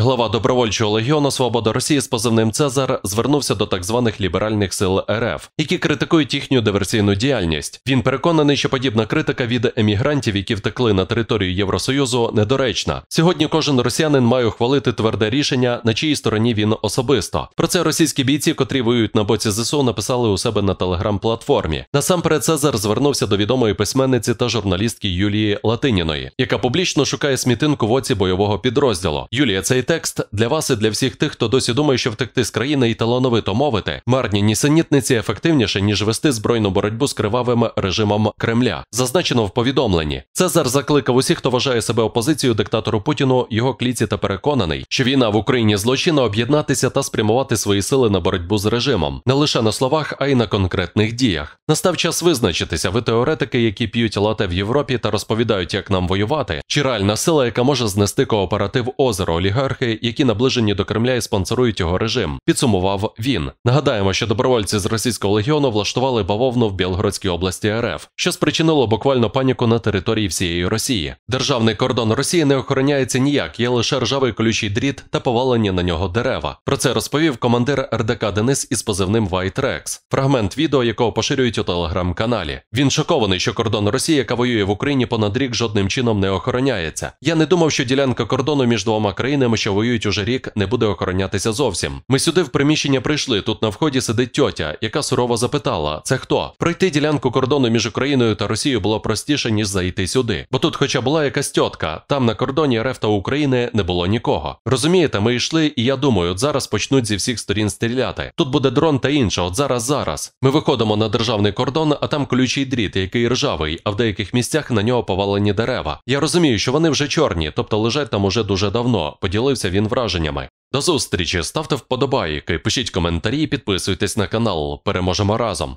Глава добровольчого легіону Свобода Росії з позивним Цезар звернувся до так званих ліберальних сил РФ, які критикують їхню диверсійну діяльність. Він переконаний, що подібна критика від емігрантів, які втекли на територію Євросоюзу, недоречна. Сьогодні кожен росіянин має ухвалити тверде рішення, на чиїй стороні він особисто. Про це російські бійці, котрі воюють на боці ЗСУ, написали у себе на телеграм-платформі. Насамперед Цезар звернувся до відомої письменниці та журналістки Юлії Латиніної, яка публічно шукає смітинку в оці бойового підрозділу. Юлія цей текст для вас і для всіх тих, хто досі думає, що втекти з країни і талановито мовити, марні нісенітниці ефективніше ніж вести збройну боротьбу з кривавим режимом Кремля. Зазначено в повідомленні. Цезар закликав усіх, хто вважає себе опозицією диктатору Путіну, його кліці та переконаний, що війна в Україні злочина об'єднатися та спрямувати свої сили на боротьбу з режимом не лише на словах, а й на конкретних діях. Настав час визначитися, ви теоретики, які п'ють лате в Європі та розповідають, як нам воювати, чи реальна сила, яка може знести кооператив озеро олігарх олігархи, які наближені до Кремля і спонсорують його режим. Підсумував він. Нагадаємо, що добровольці з російського легіону влаштували бавовну в Білгородській області РФ, що спричинило буквально паніку на території всієї Росії. Державний кордон Росії не охороняється ніяк, є лише ржавий колючий дріт та повалені на нього дерева. Про це розповів командир РДК Денис із позивним White Rex, фрагмент відео, якого поширюють у телеграм-каналі. Він шокований, що кордон Росії, яка воює в Україні понад рік, жодним чином не охороняється. Я не думав, що ділянка кордону між двома країнами, що що воюють уже рік, не буде охоронятися зовсім. Ми сюди в приміщення прийшли. Тут на вході сидить тьотя, яка сурово запитала: це хто? Пройти ділянку кордону між Україною та Росією було простіше, ніж зайти сюди. Бо тут, хоча була якась тьотка, там на кордоні РФ та України не було нікого. Розумієте, ми йшли, і я думаю, от зараз почнуть зі всіх сторін стріляти. Тут буде дрон та інше. От зараз, зараз. Ми виходимо на державний кордон, а там ключий дріт, який ржавий, а в деяких місцях на нього повалені дерева. Я розумію, що вони вже чорні, тобто лежать там уже дуже давно. Поділи поділився він враженнями. До зустрічі, ставте вподобайки, пишіть коментарі, і підписуйтесь на канал. Переможемо разом.